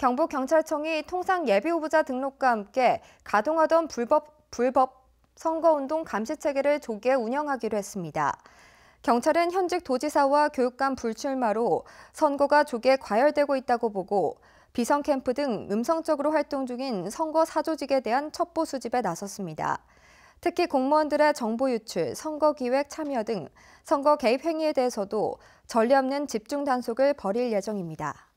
경북경찰청이 통상 예비후보자 등록과 함께 가동하던 불법, 불법 선거운동 감시체계를 조기에 운영하기로 했습니다. 경찰은 현직 도지사와 교육감 불출마로 선거가 조기에 과열되고 있다고 보고 비선캠프 등 음성적으로 활동 중인 선거 사조직에 대한 첩보 수집에 나섰습니다. 특히 공무원들의 정보 유출, 선거 기획 참여 등 선거 개입 행위에 대해서도 전례 없는 집중 단속을 벌일 예정입니다.